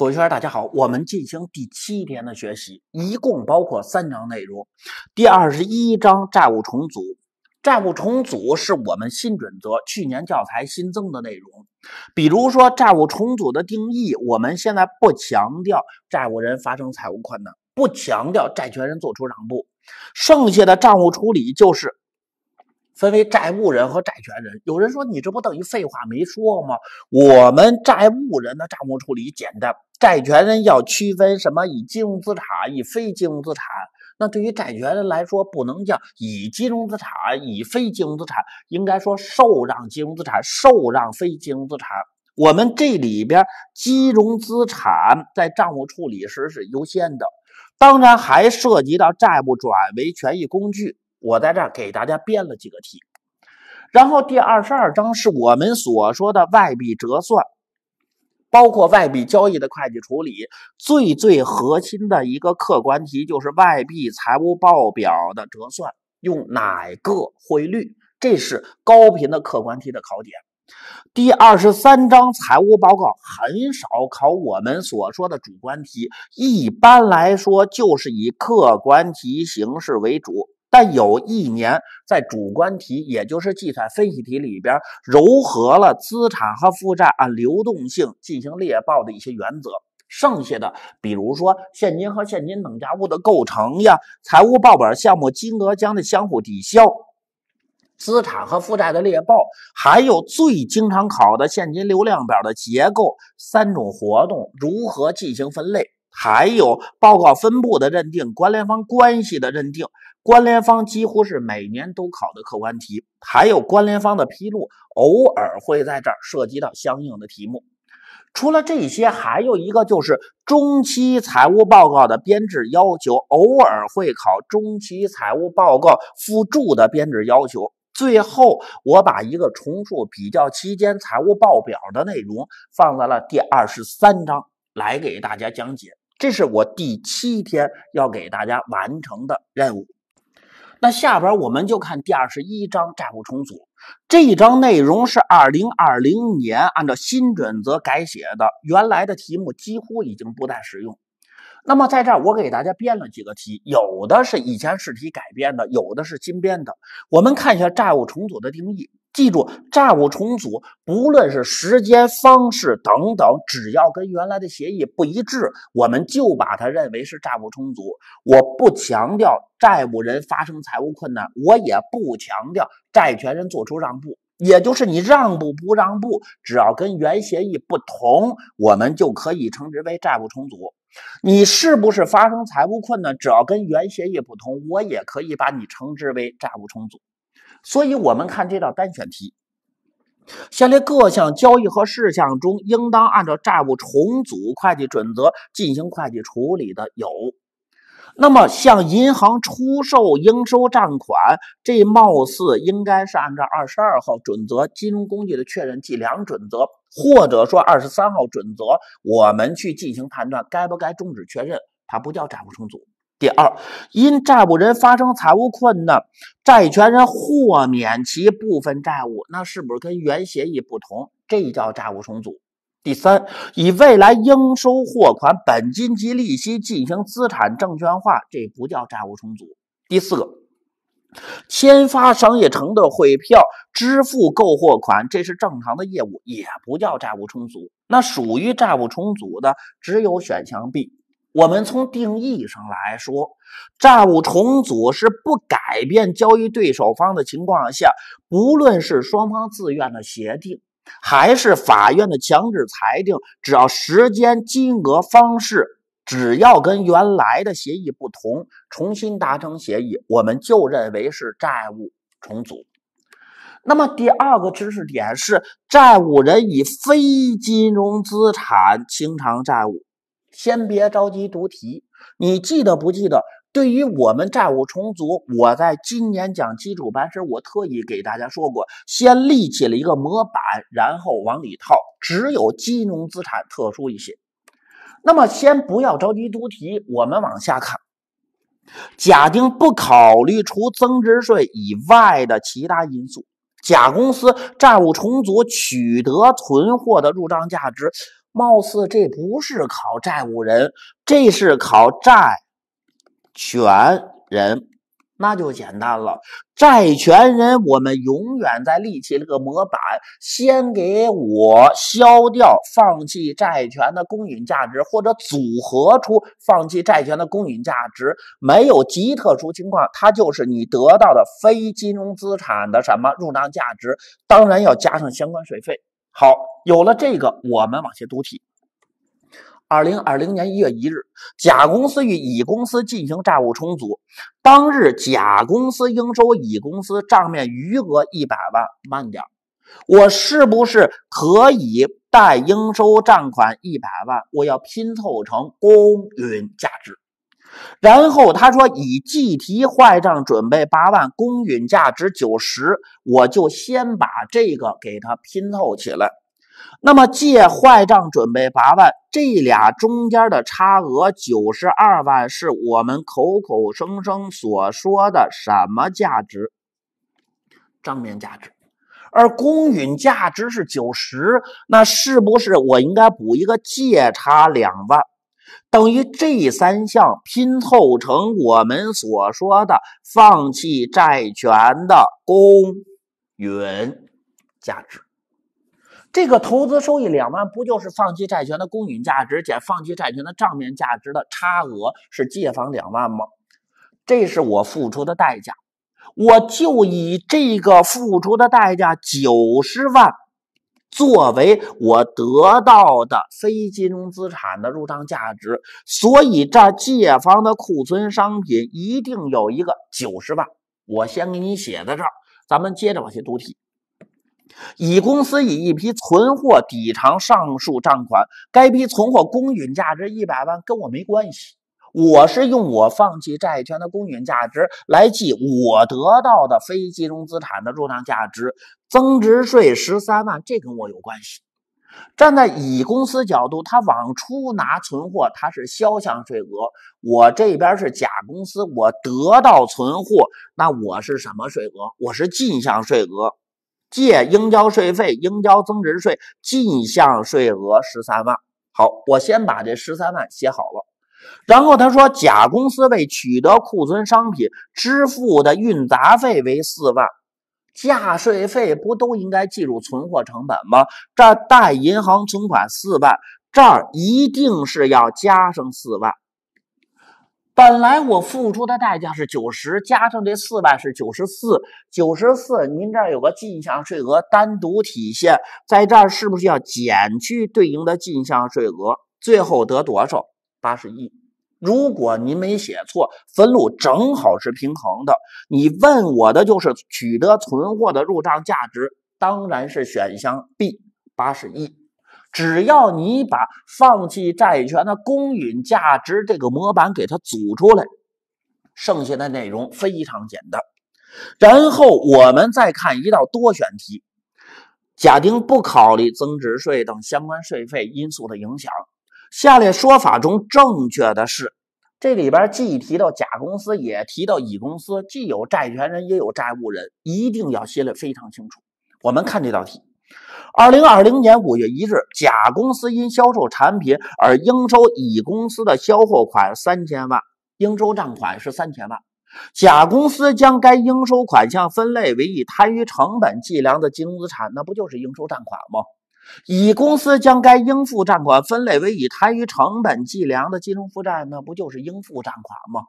各位学员，大家好，我们进行第七天的学习，一共包括三章内容。第二十一章债务重组，债务重组是我们新准则去年教材新增的内容。比如说债务重组的定义，我们现在不强调债务人发生财务困难，不强调债权人做出让步，剩下的账务处理就是。分为债务人和债权人。有人说，你这不等于废话没说吗？我们债务人的账务处理简单，债权人要区分什么以金融资产以非金融资产。那对于债权人来说，不能叫以金融资产以非金融资产，应该说受让金融资产受让非金融资产。我们这里边金融资产在账务处理时是优先的，当然还涉及到债务转为权益工具。我在这儿给大家编了几个题，然后第二十二章是我们所说的外币折算，包括外币交易的会计处理，最最核心的一个客观题就是外币财务报表的折算用哪个汇率，这是高频的客观题的考点。第二十三章财务报告很少考我们所说的主观题，一般来说就是以客观题形式为主。但有一年，在主观题，也就是计算分析题里边，糅合了资产和负债按流动性进行列报的一些原则。剩下的，比如说现金和现金等价物的构成呀，财务报表项目金额将的相互抵消，资产和负债的列报，还有最经常考的现金流量表的结构，三种活动如何进行分类，还有报告分布的认定、关联方关系的认定。关联方几乎是每年都考的客观题，还有关联方的披露，偶尔会在这儿涉及到相应的题目。除了这些，还有一个就是中期财务报告的编制要求，偶尔会考中期财务报告附注的编制要求。最后，我把一个重述比较期间财务报表的内容放在了第二十三章来给大家讲解，这是我第七天要给大家完成的任务。那下边我们就看第二十一章债务重组这一章内容是二零二零年按照新准则改写的，原来的题目几乎已经不再使用。那么在这儿我给大家编了几个题，有的是以前试题改编的，有的是新编的。我们看一下债务重组的定义。记住，债务重组不论是时间、方式等等，只要跟原来的协议不一致，我们就把它认为是债务重组。我不强调债务人发生财务困难，我也不强调债权人做出让步，也就是你让步不让步，只要跟原协议不同，我们就可以称之为债务重组。你是不是发生财务困难，只要跟原协议不同，我也可以把你称之为债务重组。所以，我们看这道单选题：下列各项交易和事项中，应当按照债务重组会计准则进行会计处理的有。那么，向银行出售应收账款，这貌似应该是按照二十二号准则《金融工具的确认计量准则》，或者说二十三号准则，我们去进行判断，该不该终止确认？它不叫债务重组。第二，因债务人发生财务困难，债权人豁免其部分债务，那是不是跟原协议不同？这叫债务重组。第三，以未来应收货款本金及利息进行资产证券化，这不叫债务重组。第四个，签发商业承兑汇票支付购货款，这是正常的业务，也不叫债务重组。那属于债务重组的，只有选项 B。我们从定义上来说，债务重组是不改变交易对手方的情况下，不论是双方自愿的协定，还是法院的强制裁定，只要时间、金额、方式，只要跟原来的协议不同，重新达成协议，我们就认为是债务重组。那么第二个知识点是，债务人以非金融资产清偿债务。先别着急读题，你记得不记得？对于我们债务重组，我在今年讲基础班时，我特意给大家说过，先立起了一个模板，然后往里套。只有金融资产特殊一些。那么，先不要着急读题，我们往下看。假定不考虑除增值税以外的其他因素，甲公司债务重组取得存货的入账价值。貌似这不是考债务人，这是考债权人，那就简单了。债权人，我们永远在立起这个模板，先给我消掉放弃债权的公允价值，或者组合出放弃债权的公允价值。没有极特殊情况，它就是你得到的非金融资产的什么入账价值，当然要加上相关税费。好，有了这个，我们往下读题。二零二零年一月一日，甲公司与乙公司进行债务重组，当日甲公司应收乙公司账面余额一百万。慢点我是不是可以代应收账款一百万？我要拼凑成公允价值。然后他说：“以计提坏账准备八万，公允价值九十，我就先把这个给他拼凑起来。那么借坏账准备八万，这俩中间的差额九十二万，是我们口口声声所说的什么价值？账面价值。而公允价值是九十，那是不是我应该补一个借差两万？”等于这三项拼凑成我们所说的放弃债权的公允价值。这个投资收益两万，不就是放弃债权的公允价值减放弃债权的账面价值的差额是借方两万吗？这是我付出的代价，我就以这个付出的代价九十万。作为我得到的非金融资产的入账价值，所以这借方的库存商品一定有一个九十万，我先给你写在这儿。咱们接着往下读题。乙公司以一批存货抵偿上述账款，该批存货公允价值一百万，跟我没关系。我是用我放弃债权的公允价值来记我得到的非金融资产的入账价值，增值税十三万，这跟我有关系。站在乙公司角度，他往出拿存货，他是销项税额。我这边是甲公司，我得到存货，那我是什么税额？我是进项税额。借应交税费、应交增值税进项税额十三万。好，我先把这十三万写好了。然后他说，甲公司为取得库存商品支付的运杂费为四万，价税费不都应该计入存货成本吗？这儿贷银行存款四万，这儿一定是要加上四万。本来我付出的代价是九十，加上这四万是九十四，九十四。您这儿有个进项税额单独体现在这儿，是不是要减去对应的进项税额？最后得多少？八十一，如果您没写错，分录正好是平衡的。你问我的就是取得存货的入账价值，当然是选项 B 八十一。只要你把放弃债权的公允价值这个模板给它组出来，剩下的内容非常简单。然后我们再看一道多选题，假定不考虑增值税等相关税费因素的影响。下列说法中正确的是，这里边既提到甲公司，也提到乙公司，既有债权人，也有债务人，一定要心里非常清楚。我们看这道题：二零二零年五月一日，甲公司因销售产品而应收乙公司的销货款三千万，应收账款是三千万。甲公司将该应收款项分类为以摊余成本计量的金融资产，那不就是应收账款吗？乙公司将该应付账款分类为以摊余成本计量的金融负债，那不就是应付账款吗？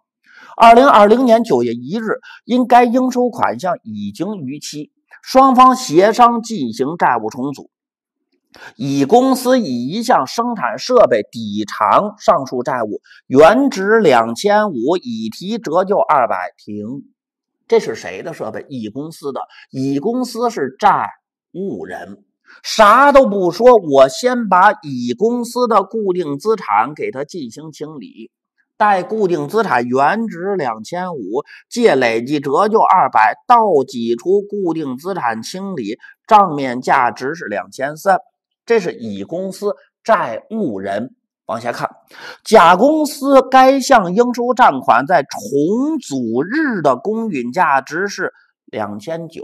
二零二零年九月一日，因该应收款项已经逾期，双方协商进行债务重组，乙公司以一项生产设备抵偿上述债务，原值两千五，已提折旧二百，停。这是谁的设备？乙公司的，乙公司是债务人。啥都不说，我先把乙公司的固定资产给它进行清理，贷固定资产原值两千五，借累计折旧二百，倒挤出固定资产清理账面价值是两千三，这是乙公司债务人。往下看，甲公司该项应收账款在重组日的公允价值是两千九。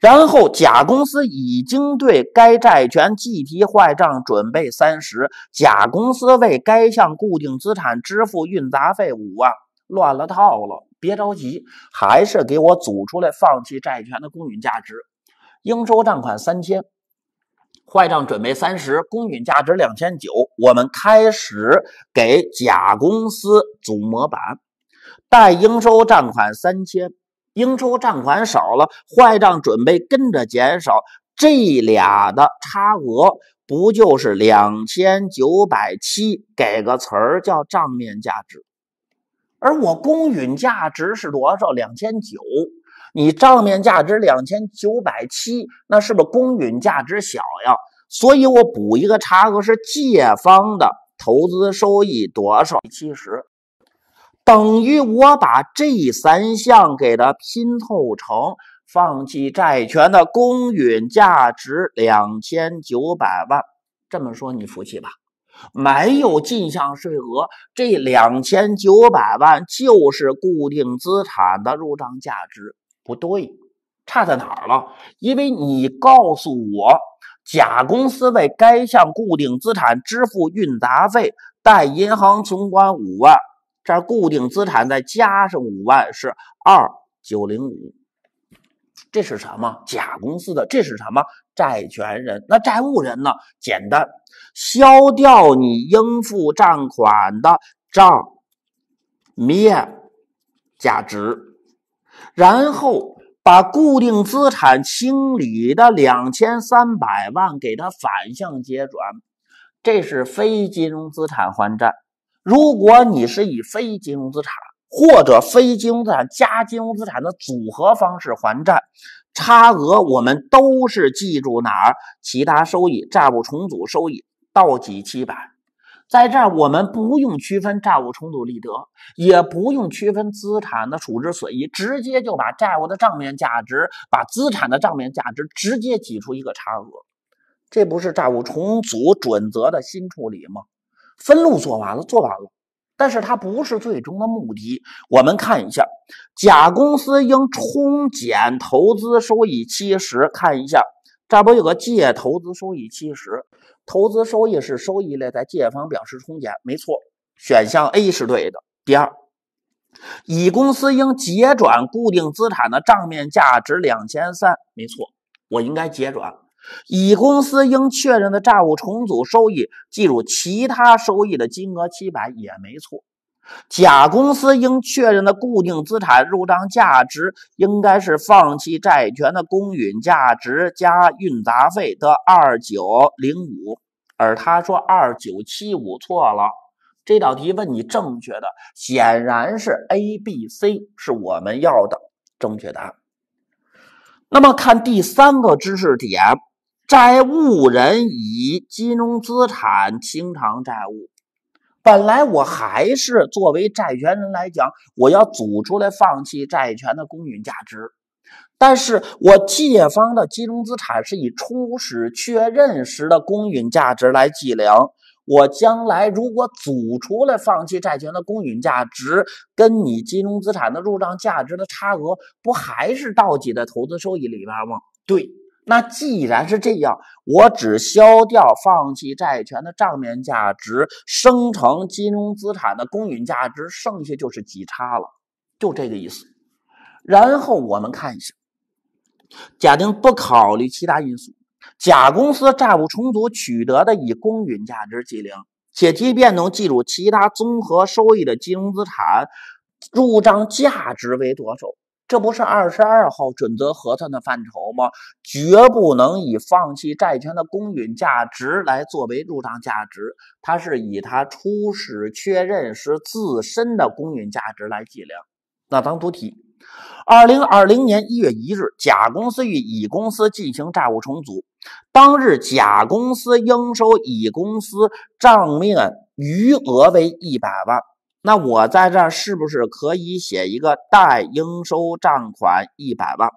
然后，甲公司已经对该债权计提坏账准备三十。甲公司为该项固定资产支付运杂费五万，乱了套了。别着急，还是给我组出来放弃债权的公允价值，应收账款三千，坏账准备三十，公允价值两千九。我们开始给甲公司组模板，贷应收账款三千。应收账款少了，坏账准备跟着减少，这俩的差额不就是两千九百七？给个词儿叫账面价值，而我公允价值是多少？两千九。你账面价值两千九百七，那是不是公允价值小呀？所以我补一个差额是借方的投资收益多少？七十。等于我把这三项给它拼凑成放弃债权的公允价值两千九百万。这么说你服气吧？没有进项税额，这两千九百万就是固定资产的入账价值。不对，差在哪儿了？因为你告诉我，甲公司为该项固定资产支付运杂费，带银行存款五万。这固定资产再加上五万是二九零五，这是什么？甲公司的这是什么？债权人？那债务人呢？简单，销掉你应付账款的账面价值，然后把固定资产清理的两千三百万给他反向结转，这是非金融资产还债。如果你是以非金融资产或者非金融资产加金融资产的组合方式还债，差额我们都是记住哪儿其他收益、债务重组收益到几七百，在这儿我们不用区分债务重组利得，也不用区分资产的处置损益，直接就把债务的账面价值、把资产的账面价值直接挤出一个差额，这不是债务重组准则的新处理吗？分录做完了，做完了，但是它不是最终的目的。我们看一下，甲公司应冲减投资收益七十，看一下，这不有个借投资收益七十，投资收益是收益类，在借方表示冲减，没错。选项 A 是对的。第二，乙公司应结转固定资产的账面价值两千三，没错，我应该结转。乙公司应确认的债务重组收益计入其他收益的金额七百也没错。甲公司应确认的固定资产入账价值应该是放弃债权的公允价值加运杂费得二九零五，而他说二九七五错了。这道题问你正确的，显然是 A、B、C 是我们要的正确答案。那么看第三个知识点。债务人以金融资产清偿债务，本来我还是作为债权人来讲，我要组出来放弃债权的公允价值。但是我借方的金融资产是以初始确认时的公允价值来计量，我将来如果组出来放弃债权的公允价值跟你金融资产的入账价值的差额，不还是到你的投资收益里边吗？对。那既然是这样，我只消掉放弃债权的账面价值，生成金融资产的公允价值，剩下就是几差了，就这个意思。然后我们看一下，假定不考虑其他因素，甲公司债务重组取得的以公允价值计量且即变动计入其他综合收益的金融资产入账价值为多少？这不是二十二号准则核算的范畴吗？绝不能以放弃债权的公允价值来作为入账价值，它是以它初始确认时自身的公允价值来计量。那咱们读题：二零二零年一月一日，甲公司与乙公司进行债务重组，当日甲公司应收乙公司账面余额为一百万。那我在这儿是不是可以写一个待应收账款一百万，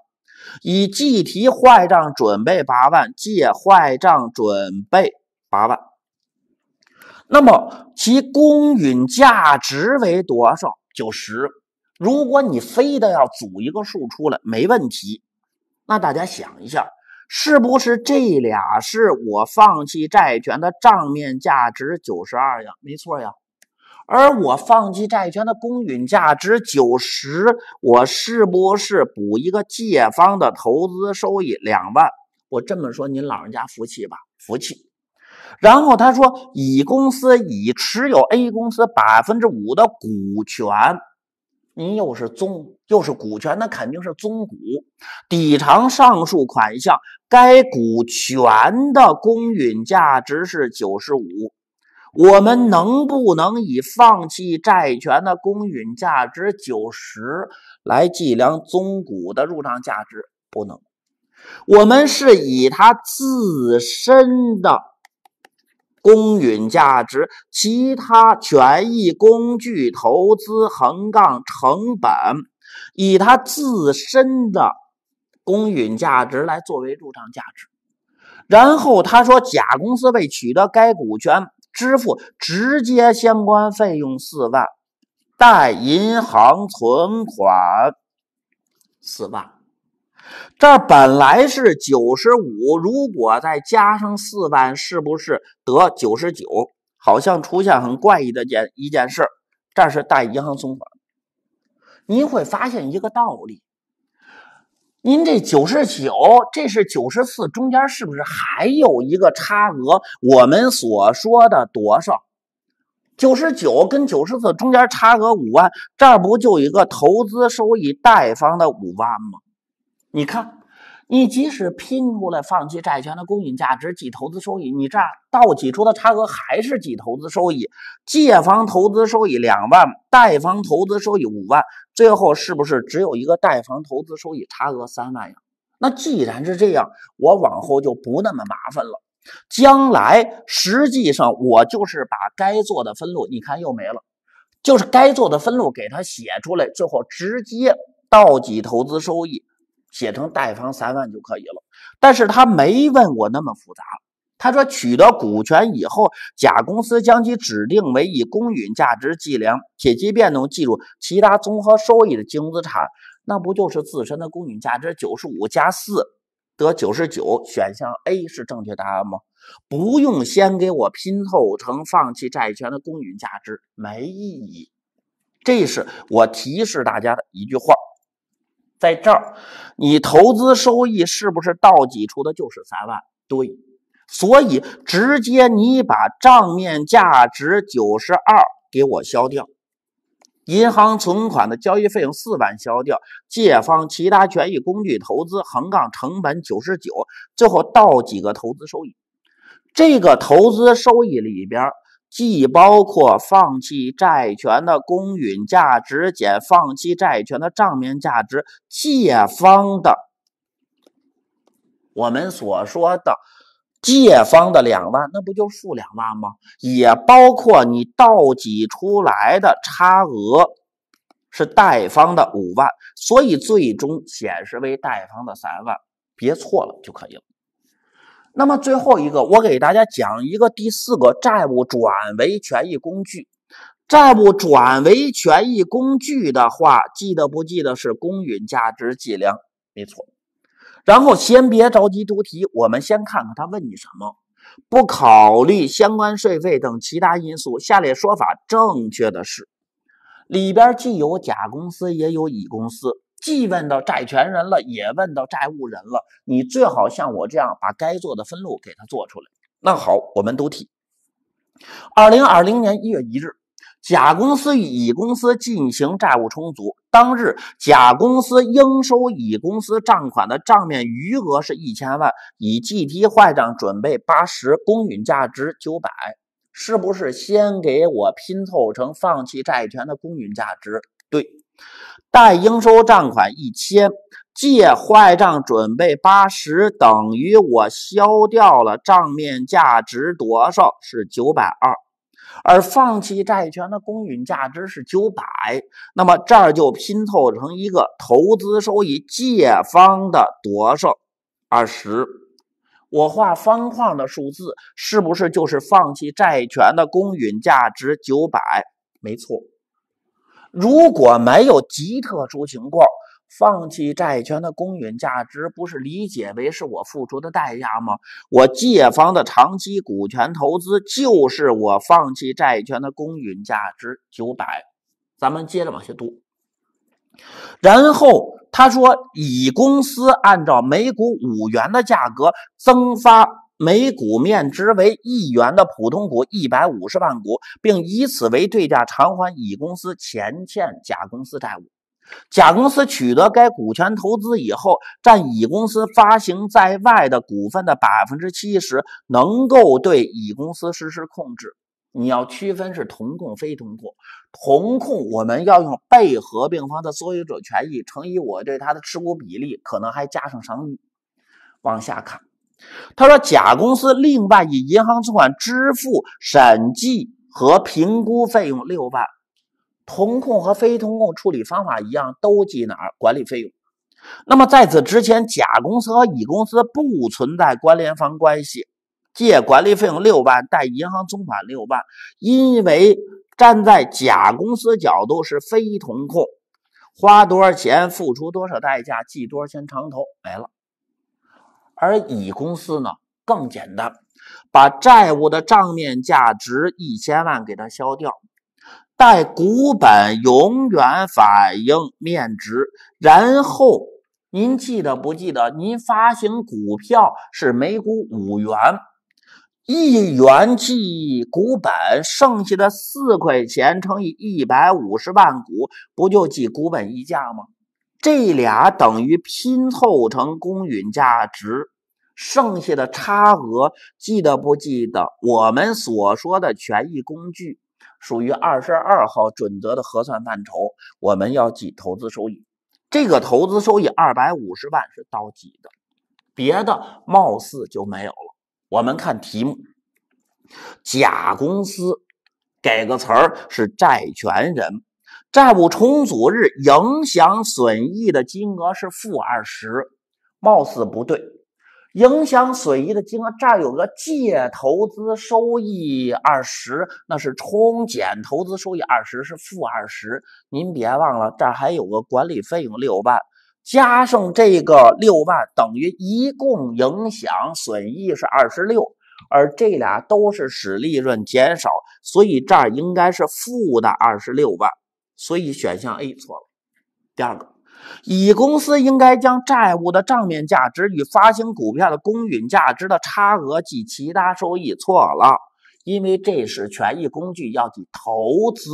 以计提坏账准备八万，借坏账准备八万。那么其公允价值为多少？九十。如果你非得要组一个数出来，没问题。那大家想一下，是不是这俩是我放弃债权的账面价值九十二呀？没错呀。而我放弃债权的公允价值九十，我是不是补一个借方的投资收益两万？我这么说，您老人家服气吧？服气。然后他说，乙公司已持有 A 公司百分之五的股权，您又是宗又是股权，那肯定是宗股，抵偿上述款项，该股权的公允价值是九十五。我们能不能以放弃债权的公允价值九十来计量宗股的入账价值？不能，我们是以它自身的公允价值，其他权益工具投资横杠成本，以它自身的公允价值来作为入账价值。然后他说，甲公司为取得该股权。支付直接相关费用四万，贷银行存款四万。这本来是九十五，如果再加上四万，是不是得九十九？好像出现很怪异的件一件事这是贷银行存款，你会发现一个道理。您这九十九，这是九十四，中间是不是还有一个差额？我们所说的多少？九十九跟九十四中间差额五万，这儿不就一个投资收益贷方的五万吗？你看，你即使拼出来放弃债权的公允价值计投资收益，你这到起出的差额还是计投资收益，借方投资收益两万，贷方投资收益五万。最后是不是只有一个贷方投资收益差额三万呀？那既然是这样，我往后就不那么麻烦了。将来实际上我就是把该做的分录，你看又没了，就是该做的分录给他写出来，最后直接倒挤投资收益，写成贷方三万就可以了。但是他没问我那么复杂。他说，取得股权以后，甲公司将其指定为以公允价值计量且其变动计入其他综合收益的金融资产，那不就是自身的公允价值九十五加四得九十九？选项 A 是正确答案吗？不用先给我拼凑成放弃债权的公允价值，没意义。这是我提示大家的一句话，在这儿，你投资收益是不是到挤出的就是三万？对。所以直接你把账面价值九十二给我消掉，银行存款的交易费用四万消掉，借方其他权益工具投资横杠成本九十九，最后倒几个投资收益。这个投资收益里边既包括放弃债权的公允价值减放弃债权的账面价值，借方的我们所说的。借方的两万，那不就负两万吗？也包括你倒挤出来的差额，是贷方的五万，所以最终显示为贷方的三万，别错了就可以了。那么最后一个，我给大家讲一个第四个，债务转为权益工具，债务转为权益工具的话，记得不记得是公允价值计量？没错。然后先别着急读题，我们先看看他问你什么。不考虑相关税费等其他因素，下列说法正确的是？里边既有甲公司也有乙公司，既问到债权人了，也问到债务人了。你最好像我这样把该做的分录给他做出来。那好，我们读题。二零二零年一月一日。甲公司与乙公司进行债务重组，当日甲公司应收乙公司账款的账面余额是一千万，以计提坏账准备八十，公允价值九百，是不是先给我拼凑成放弃债权的公允价值？对，待应收账款一千，借坏账准备八十，等于我消掉了账面价值多少？是九百二。而放弃债权的公允价值是九百，那么这儿就拼凑成一个投资收益，借方的多少二十，我画方框的数字，是不是就是放弃债权的公允价值九百？没错，如果没有极特殊情况。放弃债权的公允价值不是理解为是我付出的代价吗？我借方的长期股权投资就是我放弃债权的公允价值九百。咱们接着往下读。然后他说，乙公司按照每股五元的价格增发每股面值为一元的普通股一百五十万股，并以此为对价偿还乙公司前欠甲公司债务。甲公司取得该股权投资以后，占乙公司发行在外的股份的百分之七十，能够对乙公司实施控制。你要区分是同控非同控。同控我们要用被合并方的所有者权益乘以我对它的持股比例，可能还加上商誉。往下看，他说甲公司另外以银行存款支付审计和评估费用六万。同控和非同控处理方法一样，都记哪儿？管理费用。那么在此之前，甲公司和乙公司不存在关联方关系。借管理费用六万，贷银行存款六万。因为站在甲公司角度是非同控，花多少钱，付出多少代价，记多少钱长投没了。而乙公司呢，更简单，把债务的账面价值一千万给它消掉。带股本永远反映面值，然后您记得不记得？您发行股票是每股五元，一元记股本，剩下的四块钱乘以一百五十万股，不就记股本溢价吗？这俩等于拼凑成公允价值，剩下的差额，记得不记得？我们所说的权益工具。属于二十二号准则的核算范畴，我们要记投资收益。这个投资收益二百五十万是到几的？别的貌似就没有了。我们看题目，甲公司给个词儿是债权人，债务重组日影响损益的金额是负二十，貌似不对。影响损益的金额，这儿有个借投资收益二十，那是冲减投资收益二十，是负二十。您别忘了，这儿还有个管理费用六万，加上这个六万，等于一共影响损益是二十六。而这俩都是使利润减少，所以这儿应该是负的二十六万。所以选项 A 错了。第二个。乙公司应该将债务的账面价值与发行股票的公允价值的差额及其他收益，错了，因为这是权益工具要记投资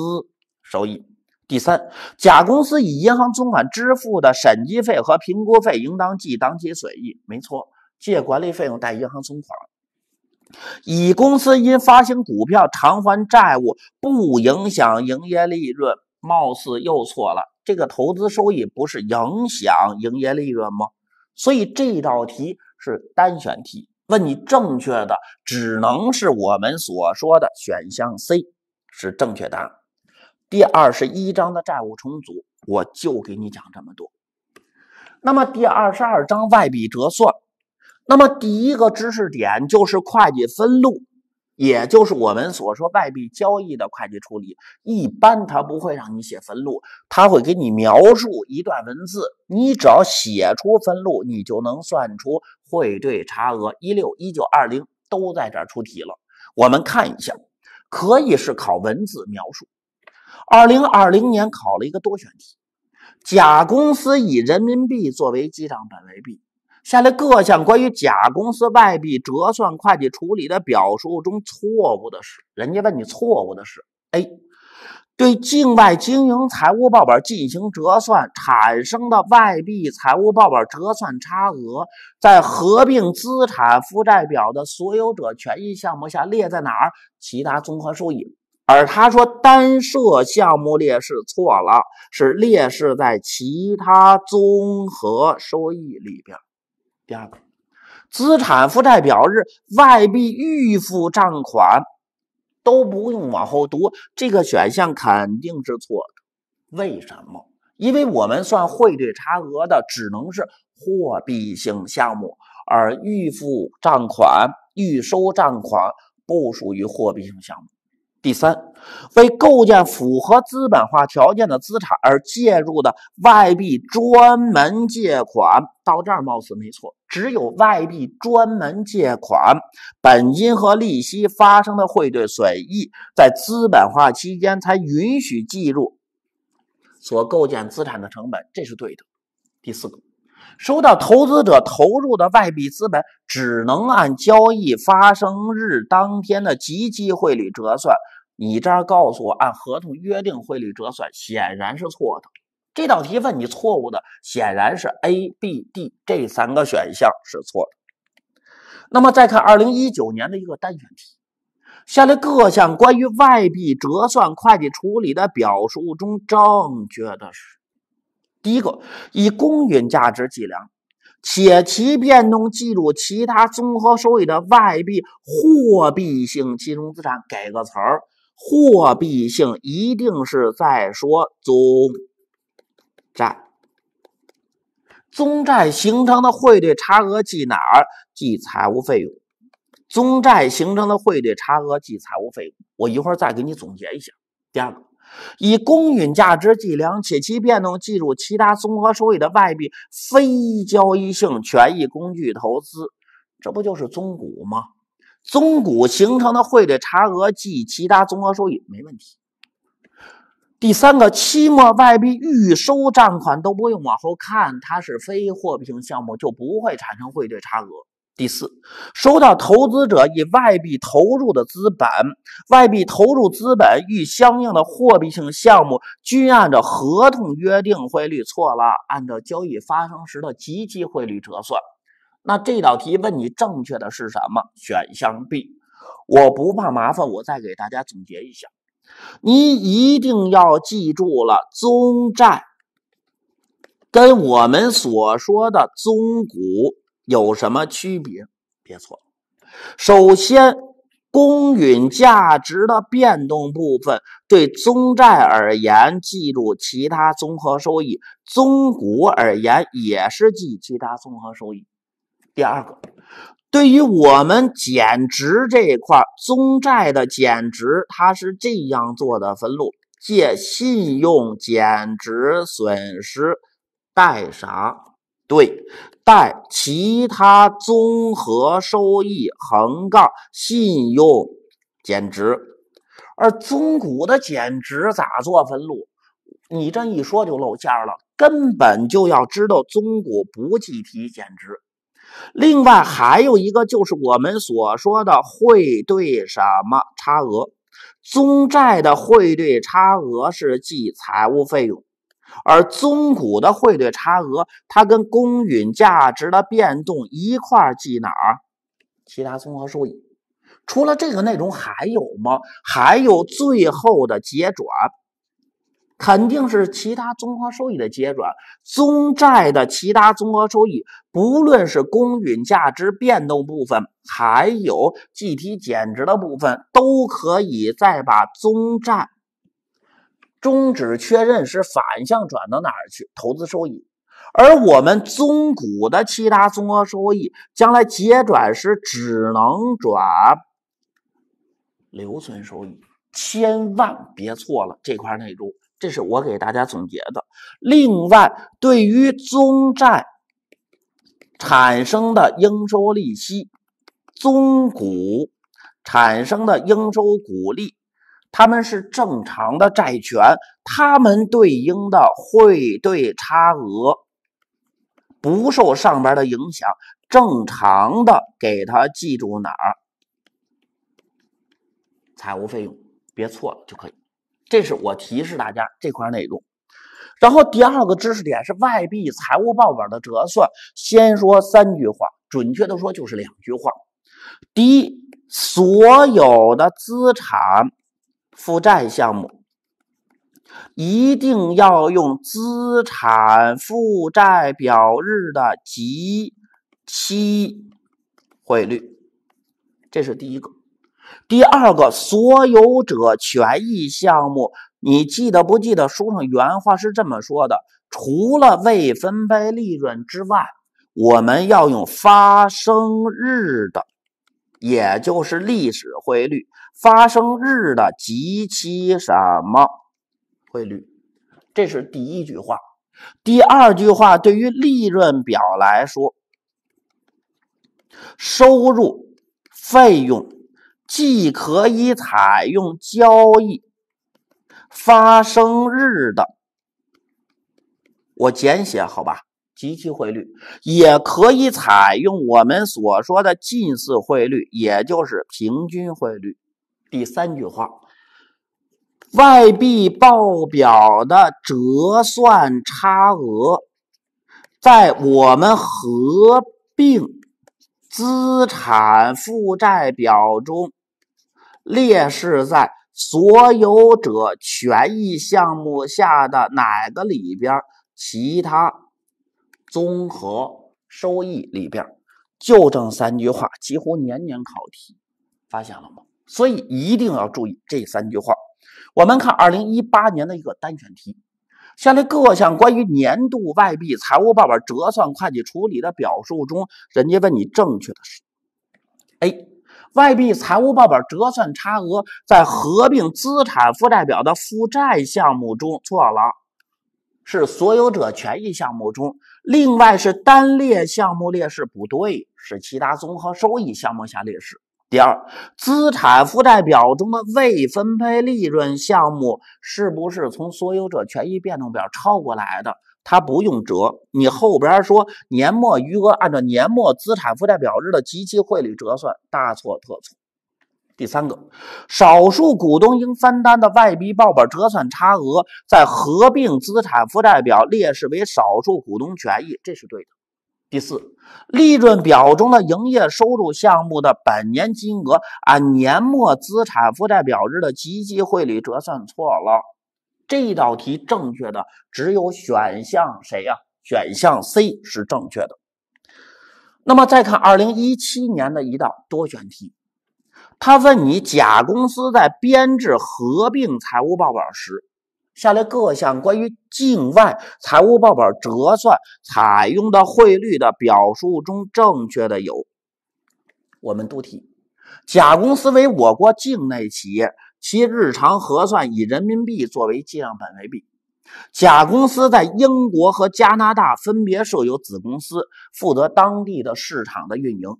收益。第三，甲公司以银行存款支付的审计费和评估费，应当记当期损益，没错，借管理费用，贷银行存款。乙公司因发行股票偿还债务，不影响营业利润，貌似又错了。这个投资收益不是影响营业利润吗？所以这道题是单选题，问你正确的只能是我们所说的选项 C 是正确答案。第二十一章的债务重组，我就给你讲这么多。那么第二十二章外币折算，那么第一个知识点就是会计分录。也就是我们所说外币交易的会计处理，一般它不会让你写分录，它会给你描述一段文字，你只要写出分录，你就能算出汇兑差额。一六、一九、二零都在这儿出题了，我们看一下，可以是考文字描述。二零二零年考了一个多选题，甲公司以人民币作为记账本位币。下列各项关于甲公司外币折算会计处理的表述中，错误的是：人家问你错误的是，A，对境外经营财务报表进行折算产生的外币财务报表折算差额，在合并资产负债表的所有者权益项目下列在哪儿？其他综合收益。而他说单设项目列示错了，是列示在其他综合收益里边。第二个资产负债表日外币预付账款都不用往后读，这个选项肯定是错的。为什么？因为我们算汇率差额的只能是货币性项目，而预付账款、预收账款不属于货币性项目。第三，为构建符合资本化条件的资产而介入的外币专门借款，到这儿貌似没错。只有外币专门借款本金和利息发生的汇兑损益，在资本化期间才允许计入所构建资产的成本，这是对的。第四个。收到投资者投入的外币资本，只能按交易发生日当天的即期汇率折算。你这儿告诉我按合同约定汇率折算，显然是错的。这道题问你错误的，显然是 A、B、D 这三个选项是错的。那么再看二零一九年的一个单选题：下列各项关于外币折算会计处理的表述中，正确的是？第一个以公允价值计量，且其变动计入其他综合收益的外币货币性金融资产，给个词儿，货币性一定是在说总债。综债形成的汇率差额记哪儿？记财务费用。综债形成的汇率差额记财务费用，我一会儿再给你总结一下。第二个。以公允价值计量且其变动计入其他综合收益的外币非交易性权益工具投资，这不就是综股吗？综股形成的汇兑差额计其他综合收益没问题。第三个期末外币预收账款都不用往后看，它是非货币性项目，就不会产生汇兑差额。第四，收到投资者以外币投入的资本，外币投入资本与相应的货币性项目，均按照合同约定汇率错了，按照交易发生时的即期汇率折算。那这道题问你正确的是什么？选项 B。我不怕麻烦，我再给大家总结一下，你一定要记住了，综债跟我们所说的综股。有什么区别？别错。首先，公允价值的变动部分对综债而言计入其他综合收益，综股而言也是记其他综合收益。第二个，对于我们减值这一块，综债的减值它是这样做的分录：借信用减值损失，带啥？对，带其他综合收益横杠信用减值，而中股的减值咋做分录？你这一说就露馅了，根本就要知道中股不计提减值。另外还有一个就是我们所说的汇兑什么差额，中债的汇兑差额是记财务费用。而综股的汇率差额，它跟公允价值的变动一块儿记哪儿？其他综合收益。除了这个内容还有吗？还有最后的结转，肯定是其他综合收益的结转。综债的其他综合收益，不论是公允价值变动部分，还有计提减值的部分，都可以再把综债。终止确认是反向转到哪儿去？投资收益，而我们中股的其他综合收益，将来结转时只能转留存收益，千万别错了这块内容。这是我给大家总结的。另外，对于中债产生的应收利息，中股产生的应收股利。他们是正常的债权，他们对应的汇兑差额不受上边的影响，正常的给他记住哪儿，财务费用别错了就可以。这是我提示大家这块内容。然后第二个知识点是外币财务报表的折算，先说三句话，准确的说就是两句话。第一，所有的资产。负债项目一定要用资产负债表日的即期汇率，这是第一个。第二个，所有者权益项目，你记得不记得书上原话是这么说的？除了未分配利润之外，我们要用发生日的，也就是历史汇率。发生日的及其什么汇率？这是第一句话。第二句话，对于利润表来说，收入费用既可以采用交易发生日的，我简写好吧，及其汇率，也可以采用我们所说的近似汇率，也就是平均汇率。第三句话，外币报表的折算差额，在我们合并资产负债表中列示在所有者权益项目下的哪个里边？其他综合收益里边？就这三句话，几乎年年考题，发现了吗？所以一定要注意这三句话。我们看二零一八年的一个单选题：下列各项关于年度外币财务报表折算会计处理的表述中，人家问你正确的是：A. 外币财务报表折算差额在合并资产负债表的负债项目中错了，是所有者权益项目中；另外是单列项目列示不对，是其他综合收益项目下列示。第二，资产负债表中的未分配利润项目是不是从所有者权益变动表抄过来的？它不用折。你后边说年末余额按照年末资产负债表日的及其汇率折算，大错特错。第三个，少数股东应分担的外币报表折算差额在合并资产负债表列示为少数股东权益，这是对的。第四，利润表中的营业收入项目的本年金额按年末资产负债表日的积极汇率折算错了。这道题正确的只有选项谁呀？选项 C 是正确的。那么再看二零一七年的一道多选题，他问你，甲公司在编制合并财务报表时。下列各项关于境外财务报表折算采用的汇率的表述中，正确的有：我们读题。甲公司为我国境内企业，其日常核算以人民币作为记账本位币。甲公司在英国和加拿大分别设有子公司，负责当地的市场的运营。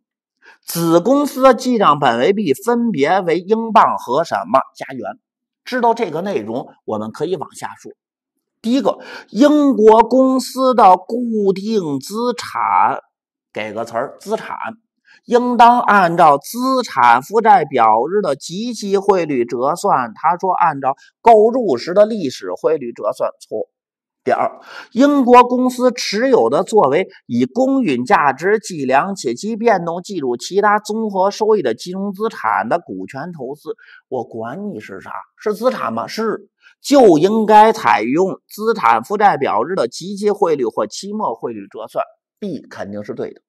子公司的记账本位币分别为英镑和什么？加元。知道这个内容，我们可以往下说。第一个，英国公司的固定资产，给个词儿，资产，应当按照资产负债表日的即期汇率折算。他说按照购入时的历史汇率折算，错。第二，英国公司持有的作为以公允价值计量且其变动计入其他综合收益的金融资产的股权投资，我管你是啥？是资产吗？是，就应该采用资产负债表日的即期汇率或期末汇率折算。B 肯定是对的。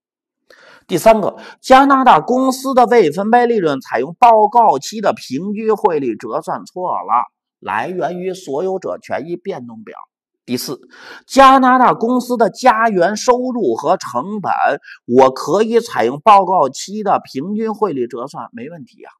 第三个，加拿大公司的未分配利润采用报告期的平均汇率折算错了，来源于所有者权益变动表。第四，加拿大公司的加元收入和成本，我可以采用报告期的平均汇率折算，没问题呀。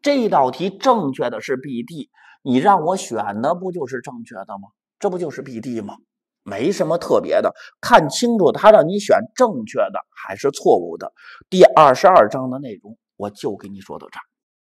这道题正确的是 B、D，你让我选的不就是正确的吗？这不就是 B、D 吗？没什么特别的，看清楚他让你选正确的还是错误的。第二十二章的内容，我就给你说到这儿。